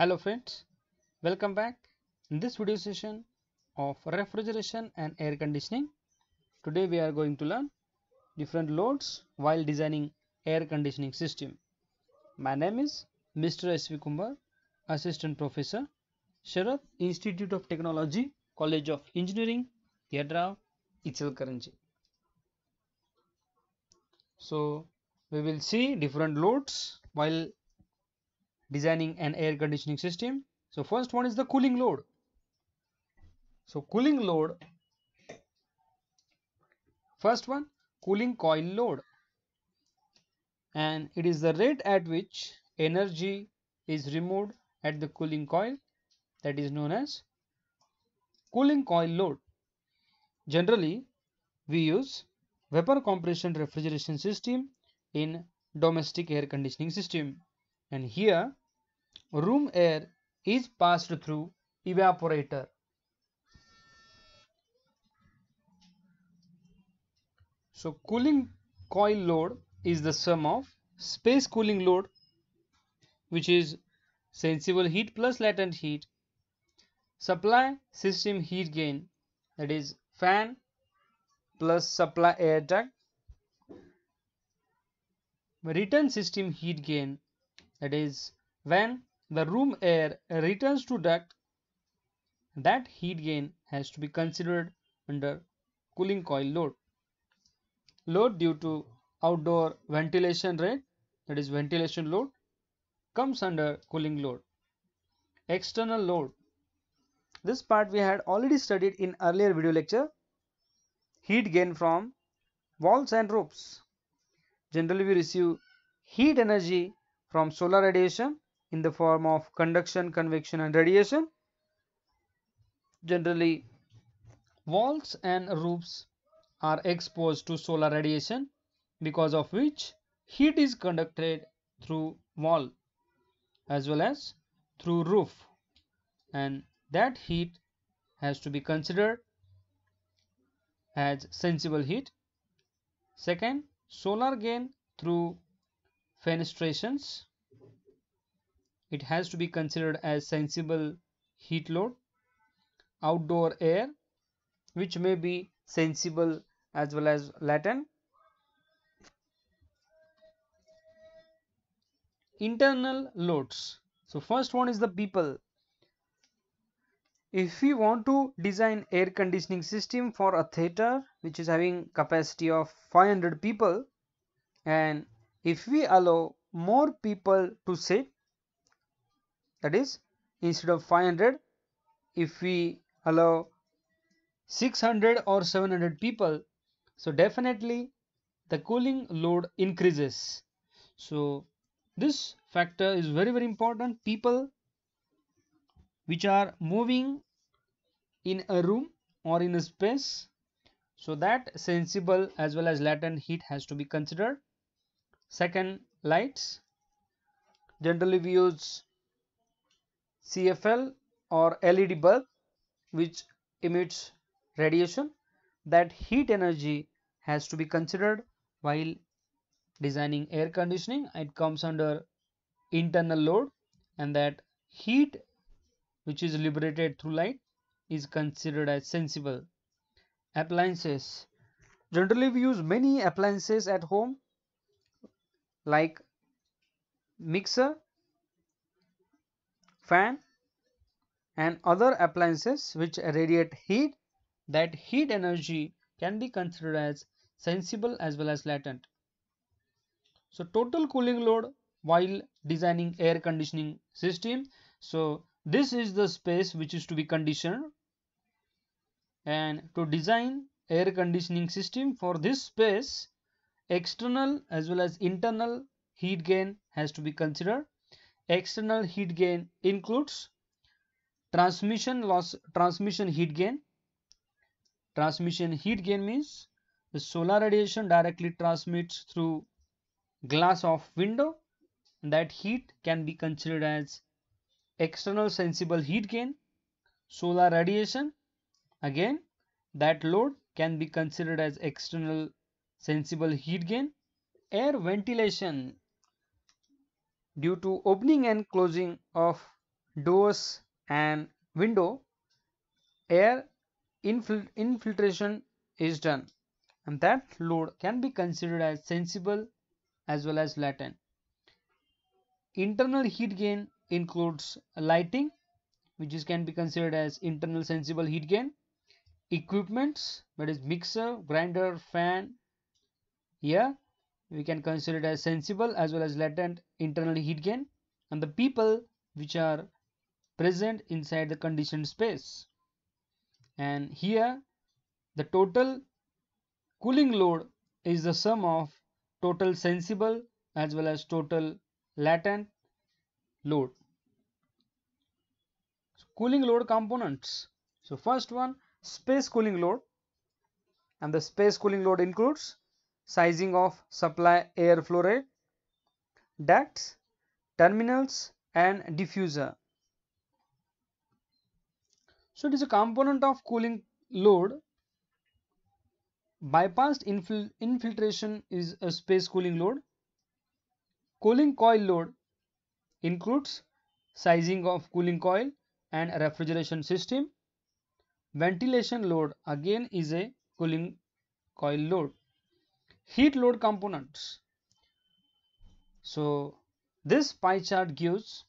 hello friends welcome back in this video session of refrigeration and air conditioning today we are going to learn different loads while designing air conditioning system my name is mr sv kumar assistant professor sharat institute of technology college of engineering yadrav itselkaranji so we will see different loads while designing an air conditioning system. So first one is the cooling load. So cooling load, first one cooling coil load and it is the rate at which energy is removed at the cooling coil that is known as cooling coil load. Generally we use vapor compression refrigeration system in domestic air conditioning system and here room air is passed through evaporator. So cooling coil load is the sum of space cooling load which is sensible heat plus latent heat supply system heat gain that is fan plus supply air duct return system heat gain that is, when the room air returns to duct, that heat gain has to be considered under cooling coil load. Load due to outdoor ventilation rate, that is ventilation load, comes under cooling load. External load. This part we had already studied in earlier video lecture. Heat gain from walls and roofs. Generally we receive heat energy from solar radiation in the form of conduction, convection and radiation. Generally walls and roofs are exposed to solar radiation because of which heat is conducted through wall as well as through roof and that heat has to be considered as sensible heat. Second, solar gain through fenestrations it has to be considered as sensible heat load outdoor air which may be sensible as well as latent internal loads so first one is the people if we want to design air conditioning system for a theater which is having capacity of 500 people and if we allow more people to sit that is instead of 500 if we allow 600 or 700 people so definitely the cooling load increases so this factor is very very important people which are moving in a room or in a space so that sensible as well as latent heat has to be considered second lights generally we use CFL or LED bulb which emits radiation that heat energy has to be considered while designing air conditioning it comes under internal load and that heat which is liberated through light is considered as sensible appliances generally we use many appliances at home like mixer fan and other appliances which radiate heat that heat energy can be considered as sensible as well as latent. So total cooling load while designing air conditioning system. So this is the space which is to be conditioned and to design air conditioning system for this space external as well as internal heat gain has to be considered External heat gain includes transmission loss, transmission heat gain. Transmission heat gain means the solar radiation directly transmits through glass of window. That heat can be considered as external sensible heat gain. Solar radiation, again, that load can be considered as external sensible heat gain air ventilation due to opening and closing of doors and window air infil infiltration is done and that load can be considered as sensible as well as latent. Internal heat gain includes lighting which is can be considered as internal sensible heat gain equipments that is mixer grinder fan here we can consider it as sensible as well as latent internal heat gain and the people which are present inside the conditioned space and here the total cooling load is the sum of total sensible as well as total latent load so cooling load components so first one space cooling load and the space cooling load includes sizing of supply air flow rate ducts, terminals and diffuser. So it is a component of cooling load. Bypassed infil infiltration is a space cooling load. Cooling coil load includes sizing of cooling coil and refrigeration system. Ventilation load again is a cooling coil load. Heat load components so this pie chart gives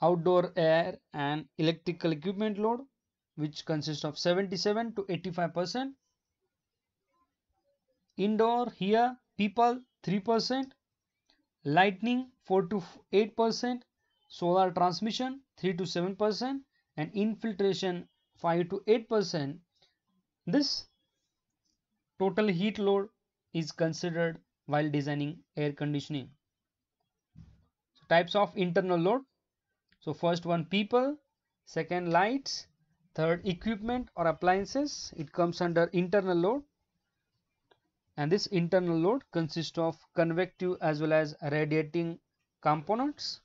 outdoor air and electrical equipment load which consists of 77 to 85 percent indoor here people 3 percent lightning 4 to 8 percent solar transmission 3 to 7 percent and infiltration 5 to 8 percent this total heat load is considered while designing air conditioning types of internal load. So first one people, second lights, third equipment or appliances. It comes under internal load and this internal load consists of convective as well as radiating components.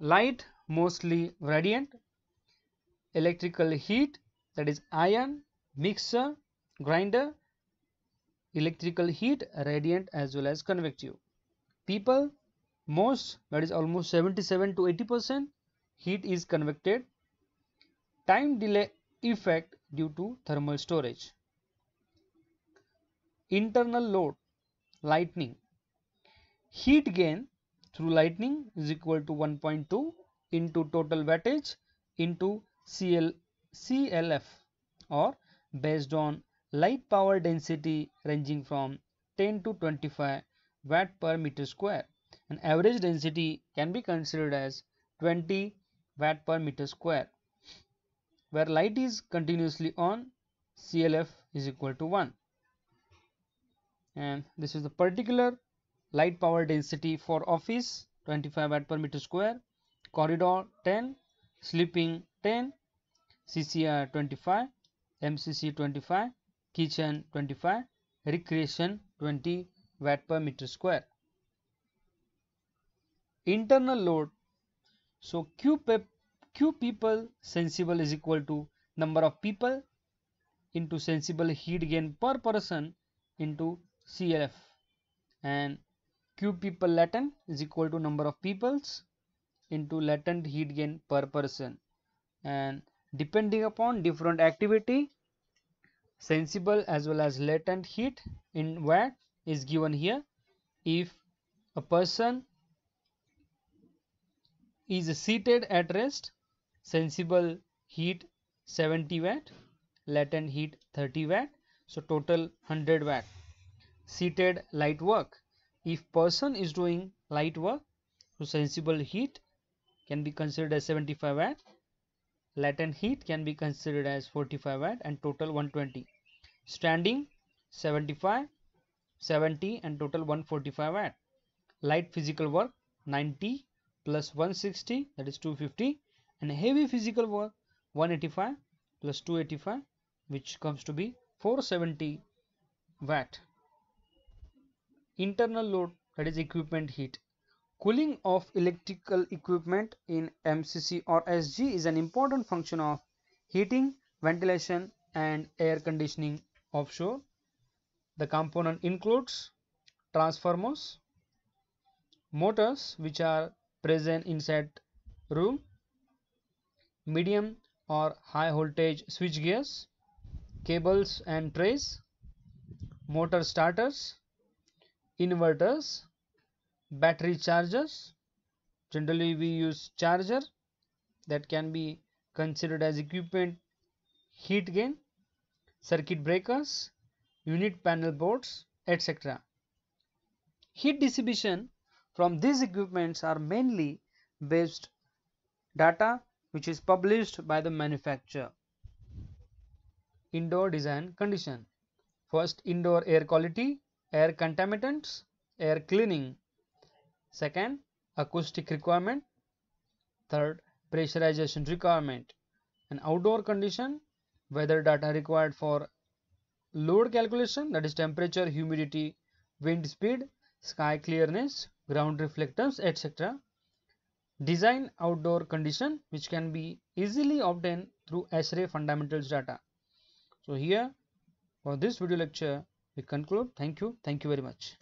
Light mostly radiant, electrical heat that is iron, mixer, grinder, electrical heat, radiant as well as convective. People most that is almost 77 to 80 percent heat is convected time delay effect due to thermal storage internal load lightning heat gain through lightning is equal to 1.2 into total wattage into CL, CLF or based on light power density ranging from 10 to 25 watt per meter square an average density can be considered as 20 watt per meter square. Where light is continuously on, CLF is equal to 1. And this is the particular light power density for office 25 watt per meter square, corridor 10, sleeping 10, CCR 25, MCC 25, kitchen 25, recreation 20 watt per meter square internal load so q pep q people sensible is equal to number of people into sensible heat gain per person into clf and q people latent is equal to number of peoples into latent heat gain per person and depending upon different activity sensible as well as latent heat in watt is given here if a person is seated at rest sensible heat 70 watt latent heat 30 watt so total 100 watt seated light work if person is doing light work so sensible heat can be considered as 75 watt latent heat can be considered as 45 watt and total 120 standing 75 70 and total 145 watt light physical work 90 plus 160 that is 250 and heavy physical work 185 plus 285 which comes to be 470 watt internal load that is equipment heat cooling of electrical equipment in mcc or sg is an important function of heating ventilation and air conditioning offshore the component includes transformers motors which are present inside room medium or high voltage switch gears cables and trays motor starters inverters battery chargers generally we use charger that can be considered as equipment heat gain circuit breakers unit panel boards etc heat distribution from these equipments are mainly based data which is published by the manufacturer. Indoor design condition. First, indoor air quality, air contaminants, air cleaning. Second, acoustic requirement. Third, pressurization requirement. An outdoor condition, weather data required for load calculation that is temperature, humidity, wind speed sky clearness, ground reflectance, etc. Design outdoor condition which can be easily obtained through SRA fundamentals data. So here for this video lecture we conclude. Thank you. Thank you very much.